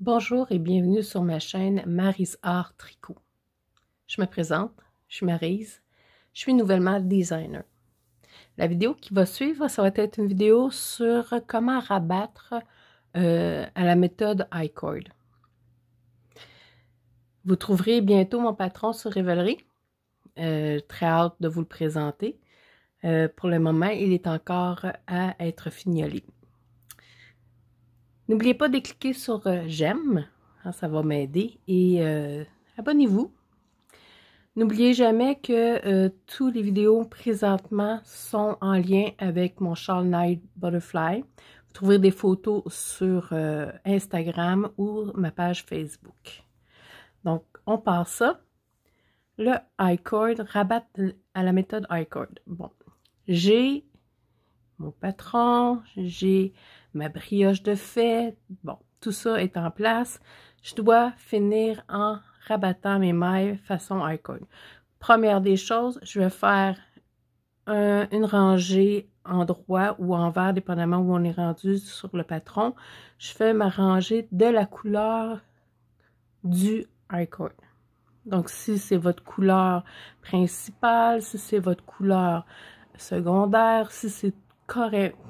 Bonjour et bienvenue sur ma chaîne Marise Art Tricot. Je me présente, je suis Marise, je suis nouvellement designer. La vidéo qui va suivre, ça va être une vidéo sur comment rabattre euh, à la méthode iCord. Vous trouverez bientôt mon patron sur Revelry. Euh, très hâte de vous le présenter. Euh, pour le moment, il est encore à être fignolé. N'oubliez pas de cliquer sur euh, j'aime, hein, ça va m'aider, et euh, abonnez-vous. N'oubliez jamais que euh, tous les vidéos présentement sont en lien avec mon Charles Knight Butterfly. Vous trouverez des photos sur Instagram ou ma page Facebook. Donc, on part ça. Le iCord, cord rabat à la méthode iCord. Bon, j'ai mon patron, j'ai ma brioche de fait, Bon, tout ça est en place. Je dois finir en rabattant mes mailles façon Icon. Première des choses, je vais faire une rangée en droit ou en vert, dépendamment où on est rendu sur le patron. Je fais ma rangée de la couleur du Icon. Donc, si c'est votre couleur principale, si c'est votre couleur secondaire, si c'est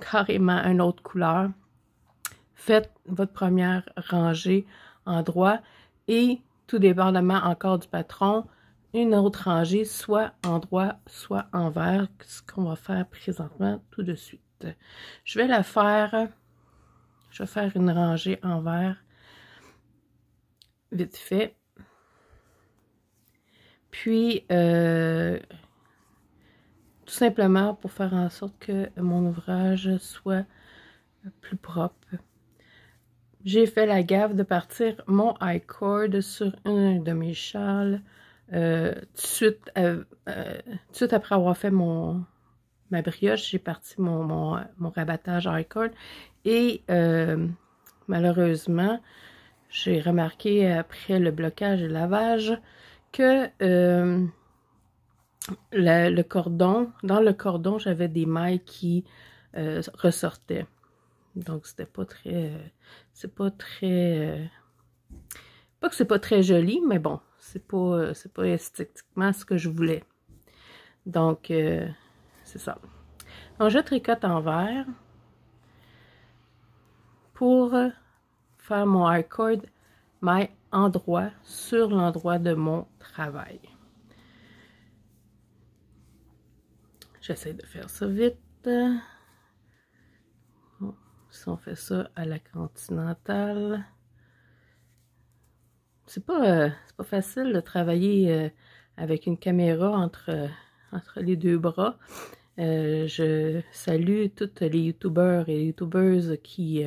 carrément une autre couleur. Faites votre première rangée en droit et tout dépendamment encore du patron, une autre rangée, soit en droit, soit en vert, ce qu'on va faire présentement tout de suite. Je vais la faire, je vais faire une rangée en vert, vite fait. Puis, euh, tout simplement pour faire en sorte que mon ouvrage soit plus propre. J'ai fait la gaffe de partir mon icord cord sur un de mes châles euh, euh, euh, suite, après avoir fait mon, ma brioche, j'ai parti mon, mon, rabattage icord et malheureusement, j'ai remarqué après le blocage et le lavage que le, cordon, dans le cordon, j'avais des mailles qui euh, ressortaient. Donc, c'était pas très... Euh, c'est pas très... Euh, pas que c'est pas très joli, mais bon, c'est pas, c'est pas esthétiquement ce que je voulais. Donc, c'est ça. Donc, je tricote en vert pour faire mon hardcore maille endroit sur l'endroit de mon travail. J'essaie de faire ça vite. Oh, si on fait ça à la continentale, c'est pas, euh, pas facile de travailler euh, avec une caméra entre, entre les deux bras. Euh, je salue toutes les youtubeurs et youtubeuses qui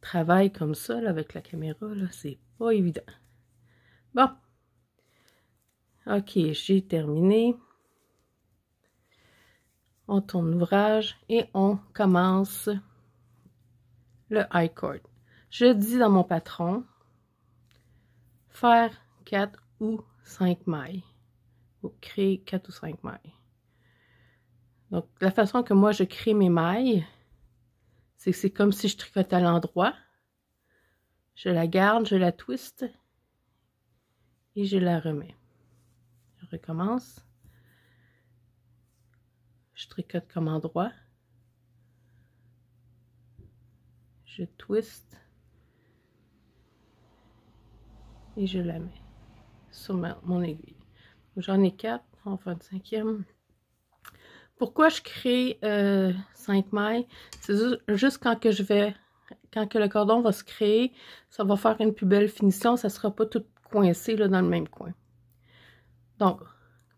travaillent comme ça avec la caméra. C'est pas évident. Bon. Ok, j'ai terminé on tourne l'ouvrage et on commence le high court. Je dis dans mon patron faire 4 ou 5 mailles ou créer 4 ou 5 mailles. Donc la façon que moi je crée mes mailles, c'est que c'est comme si je tricotais à l'endroit. Je la garde, je la twiste et je la remets. Je recommence. Je tricote comme endroit. Je twist Et je la mets sur mon aiguille. J'en ai quatre, en va une cinquième. Pourquoi je crée euh, cinq 5 mailles? C'est juste quand que je vais, quand que le cordon va se créer, ça va faire une plus belle finition, ça ne sera pas tout coincé dans le même coin. Donc,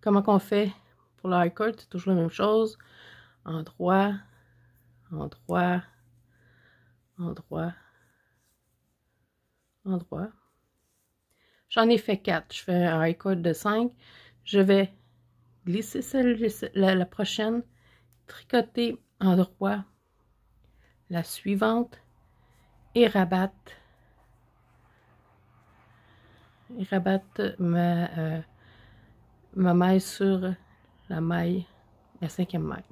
comment qu'on fait pour le high court, c'est toujours la même chose. En droit, en droit, en droit, en droit. J'en ai fait quatre. Je fais un high court de cinq. Je vais glisser celle la, prochaine, tricoter en droit la suivante et rabattre rabattre ma, euh, ma maille sur la maille, la cinquième maille.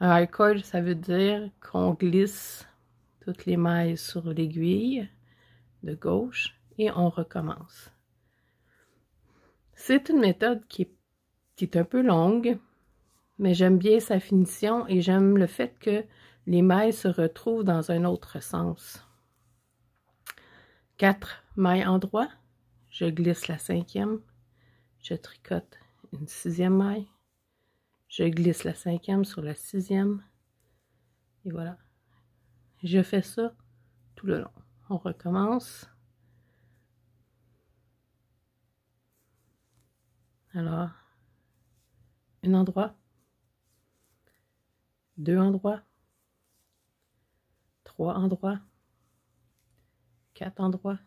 Un high coil ça veut dire qu'on glisse toutes les mailles sur l'aiguille de gauche et on recommence. C'est une méthode qui est, qui est, un peu longue, mais j'aime bien sa finition et j'aime le fait que les mailles se retrouvent dans un autre sens. Quatre mailles en droit, je glisse la cinquième, je tricote une sixième maille, je glisse la cinquième sur la sixième. Et voilà. Je fais ça tout le long. On recommence. Alors, un endroit, deux endroits, trois endroits, quatre endroits,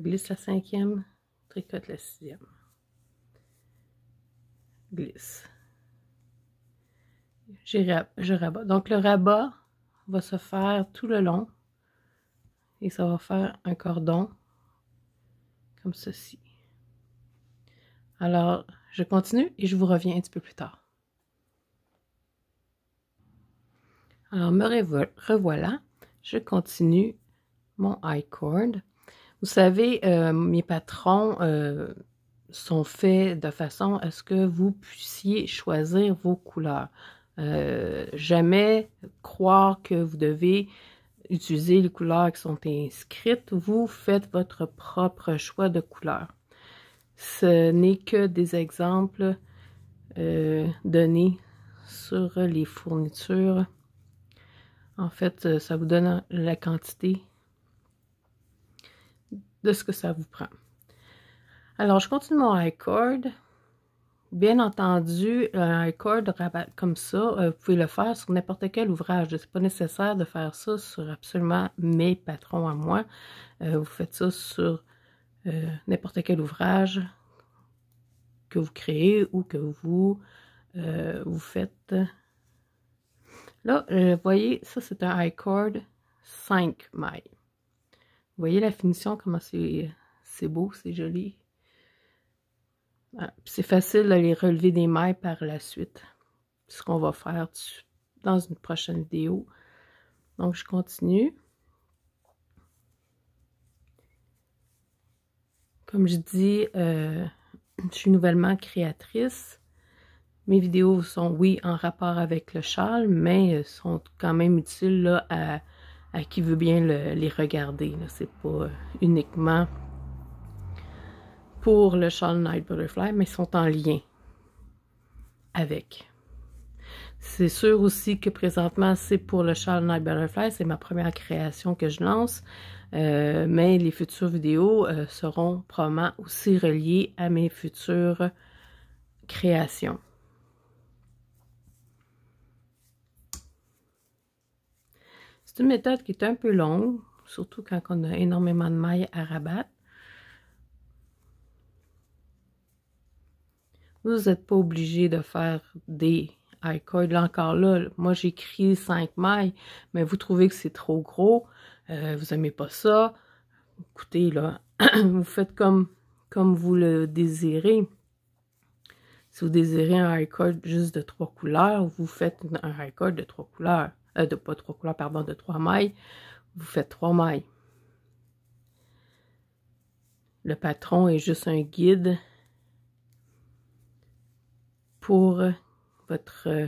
glisse la cinquième, tricote la sixième, glisse je rabats. Donc, le rabat va se faire tout le long et ça va faire un cordon comme ceci. Alors, je continue et je vous reviens un petit peu plus tard. Alors, me revoilà. Je continue mon iCord. cord. Vous savez, euh, mes patrons euh, sont faits de façon à ce que vous puissiez choisir vos couleurs. Euh, jamais croire que vous devez utiliser les couleurs qui sont inscrites. Vous faites votre propre choix de couleurs. Ce n'est que des exemples euh, donnés sur les fournitures. En fait, euh, ça vous donne la quantité de ce que ça vous prend. Alors, je continue mon iCord. Bien entendu, euh, un icord rabat comme ça, euh, vous pouvez le faire sur n'importe quel ouvrage. n'est pas nécessaire de faire ça sur absolument mes patrons à moi. Euh, vous faites ça sur n'importe quel ouvrage que vous créez ou que vous, vous faites. Là, vous voyez, ça c'est un icord cord 5 mailles. Vous voyez la finition, comment c'est beau, c'est joli. Ah, c'est facile de les relever des mailles par la suite. Ce qu'on va faire dans une prochaine vidéo. Donc, je continue. Comme je dis, euh, je suis nouvellement créatrice. Mes vidéos sont, oui, en rapport avec le châle, mais euh, sont quand même utiles là, à, qui veut bien les regarder. C'est pas euh, uniquement pour le Shawl Night Butterfly, mais ils sont en lien avec. C'est sûr aussi que présentement, c'est pour le Shawl Night Butterfly, c'est ma première création que je lance, euh, mais les futures vidéos euh, seront probablement aussi reliées à mes futures créations. C'est une méthode qui est un peu longue, surtout quand on a énormément de mailles à rabattre. Vous n'êtes pas obligé de faire des high Là Encore là, moi j'écris 5 mailles, mais vous trouvez que c'est trop gros, euh, vous n'aimez pas ça. Écoutez, là, vous faites comme, comme vous le désirez. Si vous désirez un high juste de trois couleurs, vous faites un high de trois couleurs. Euh, de pas trois couleurs, pardon, de trois mailles. Vous faites trois mailles. Le patron est juste un guide pour euh, votre euh,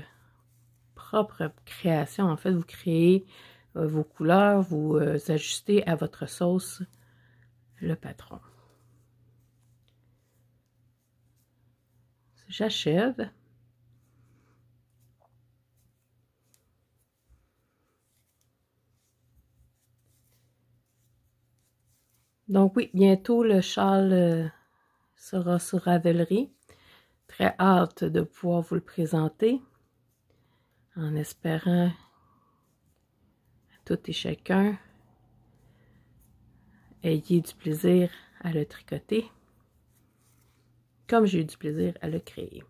propre création. En fait, vous créez euh, vos couleurs, vous ajustez à votre sauce le patron. J'achève. Donc oui, bientôt le châle sera sur Ravelry. Très hâte de pouvoir vous le présenter en espérant à tout et chacun ayez du plaisir à le tricoter comme j'ai eu du plaisir à le créer.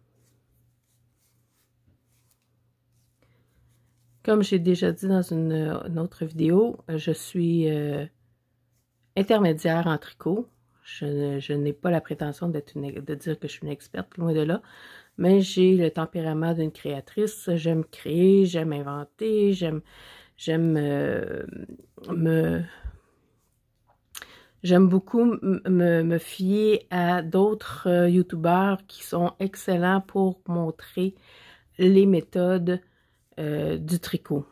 Comme j'ai déjà dit dans une, autre vidéo, je suis euh, intermédiaire en tricot. Je, n'ai pas la prétention d'être de dire que je suis une experte, loin de là, mais j'ai le tempérament d'une créatrice. J'aime créer, j'aime inventer, j'aime j'aime euh, me j'aime beaucoup me, me, fier à d'autres euh, youtubeurs qui sont excellents pour montrer les méthodes euh, du tricot.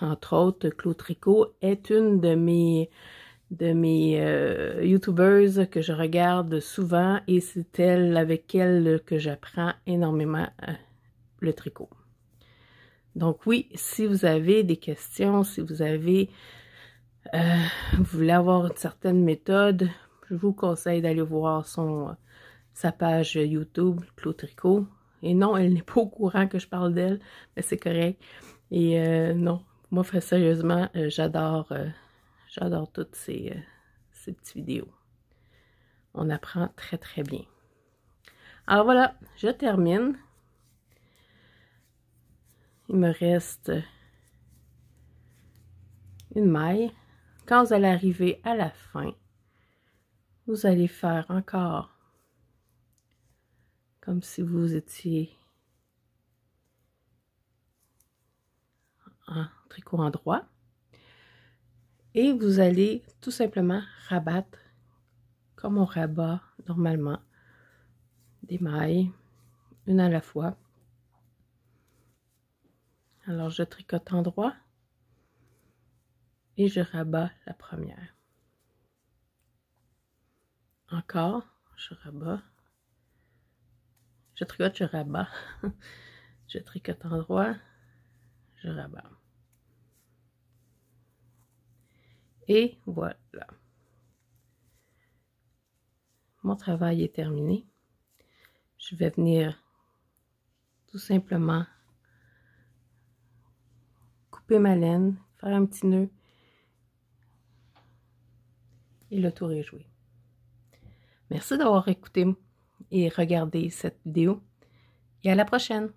Entre autres, Claude Tricot est une de mes de mes euh, que je regarde souvent et c'est elle avec elle que j'apprends énormément euh, le tricot. Donc oui, si vous avez des questions, si vous avez euh, vous voulez avoir une certaine méthode, je vous conseille d'aller voir son euh, sa page YouTube, Clo Tricot. Et non, elle n'est pas au courant que je parle d'elle, mais c'est correct. Et non, moi, sérieusement, j'adore J'adore toutes euh, ces, petites vidéos. On apprend très, très bien. Alors voilà, je termine. Il me reste une maille. Quand vous allez arriver à la fin, vous allez faire encore comme si vous étiez en tricot en droit. Et vous allez tout simplement rabattre comme on rabat normalement des mailles, une à la fois. Alors je tricote en droit et je rabats la première. Encore, je rabats. Je tricote, je rabats. je tricote en droit, je rabats. Et voilà. Mon travail est terminé. Je vais venir tout simplement couper ma laine, faire un petit nœud et le tour est joué. Merci d'avoir écouté et regardé cette vidéo et à la prochaine!